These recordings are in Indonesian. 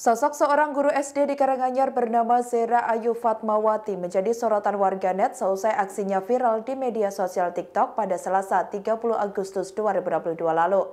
Sosok seorang guru SD di Karanganyar bernama Zera Ayu Fatmawati menjadi sorotan warganet seusai aksinya viral di media sosial TikTok pada Selasa 30 Agustus 2022 lalu.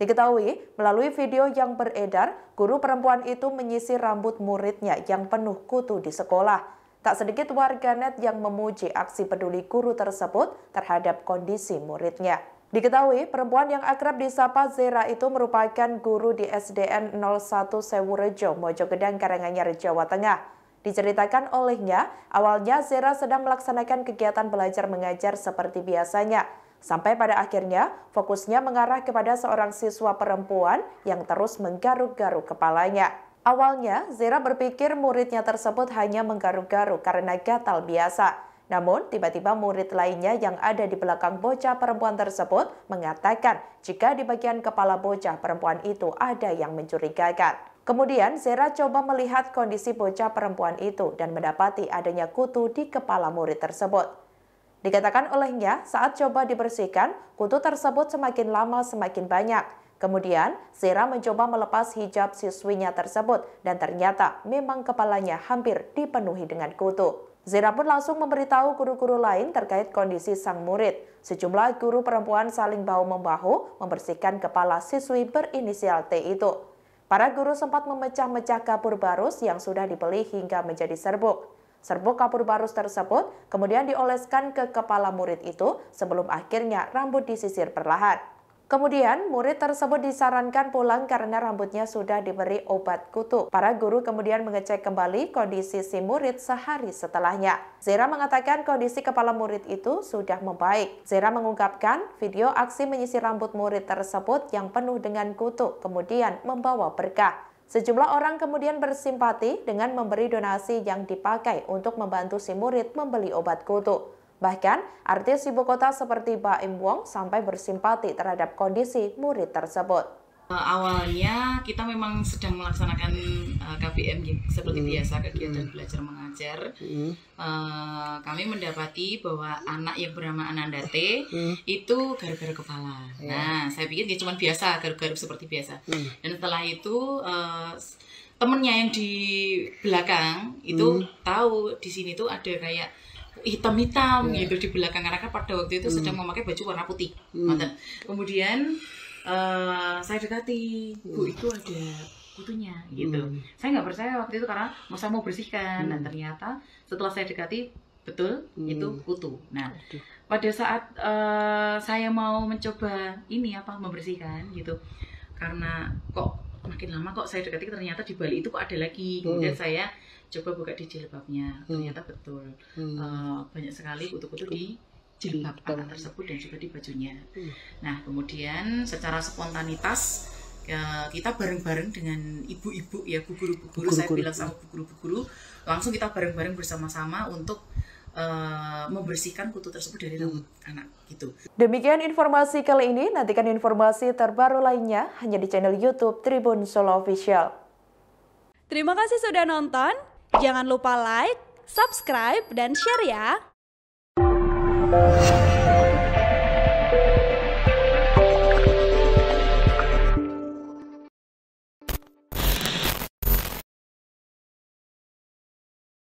Diketahui, melalui video yang beredar, guru perempuan itu menyisir rambut muridnya yang penuh kutu di sekolah. Tak sedikit warganet yang memuji aksi peduli guru tersebut terhadap kondisi muridnya. Diketahui, perempuan yang akrab disapa Zera itu merupakan guru di SDN 01 Sewurejo, Mojogedang, Karanganyar, Jawa Tengah. Diceritakan olehnya, awalnya Zera sedang melaksanakan kegiatan belajar mengajar seperti biasanya. Sampai pada akhirnya, fokusnya mengarah kepada seorang siswa perempuan yang terus menggaruk-garuk kepalanya. Awalnya, Zera berpikir muridnya tersebut hanya menggaruk-garuk karena gatal biasa. Namun, tiba-tiba murid lainnya yang ada di belakang bocah perempuan tersebut mengatakan jika di bagian kepala bocah perempuan itu ada yang mencurigakan. Kemudian, Zera coba melihat kondisi bocah perempuan itu dan mendapati adanya kutu di kepala murid tersebut. Dikatakan olehnya, saat coba dibersihkan, kutu tersebut semakin lama semakin banyak. Kemudian, Zira mencoba melepas hijab siswinya tersebut dan ternyata memang kepalanya hampir dipenuhi dengan kutu. Zira pun langsung memberitahu guru-guru lain terkait kondisi sang murid. Sejumlah guru perempuan saling bahu-membahu membersihkan kepala siswi berinisial T itu. Para guru sempat memecah-mecah kapur barus yang sudah dibeli hingga menjadi serbuk. Serbuk kapur barus tersebut kemudian dioleskan ke kepala murid itu sebelum akhirnya rambut disisir perlahan. Kemudian, murid tersebut disarankan pulang karena rambutnya sudah diberi obat kutu. Para guru kemudian mengecek kembali kondisi si murid sehari setelahnya. Zera mengatakan kondisi kepala murid itu sudah membaik. Zera mengungkapkan video aksi menyisir rambut murid tersebut yang penuh dengan kutu kemudian membawa berkah. Sejumlah orang kemudian bersimpati dengan memberi donasi yang dipakai untuk membantu si murid membeli obat kutu. Bahkan, artis ibu kota seperti Pak Wong sampai bersimpati terhadap kondisi murid tersebut eh, awalnya kita memang sedang melaksanakan eh, KBM ya, seperti hmm. biasa kegiatan hmm. belajar mengajar. Hmm. Eh, kami mendapati bahwa anak yang bernama Anandate hmm. itu garuk-garuk kepala. Ya. Nah, saya pikir dia ya cuma biasa garuk-garuk seperti biasa. Dan setelah itu temennya yang di belakang itu tahu di sini tuh ada kayak hitam-hitam yeah. gitu di belakang mereka pada waktu itu mm. sedang hmm. memakai baju warna putih Mm. kemudian uh, saya dekati hmm. bu itu ada kutunya gitu Mm. saya nggak percaya waktu itu karena mau saya mau bersihkan mm. dan hmm. ternyata setelah saya dekati betul mm. itu kutu nah Aduh. pada saat uh, saya mau mencoba ini apa membersihkan gitu karena kok makin lama kok saya dekati ternyata di Bali itu kok ada lagi hmm. kemudian hmm. saya coba buka di jilbabnya hmm. ternyata betul hmm. uh, banyak sekali kutu-kutu di jilbab anak tersebut dan juga di bajunya hmm. nah kemudian secara spontanitas ya, kita bareng-bareng dengan ibu-ibu ya bu guru bu guru saya bilang sama bu guru bu guru langsung kita bareng-bareng bersama-sama untuk Eh, membersihkan kutu tersebut dari rambut anak gitu. Demikian informasi kali ini, nantikan informasi terbaru lainnya hanya di channel YouTube Tribun Solo Official. Terima kasih sudah nonton. Jangan lupa like, subscribe, dan share ya.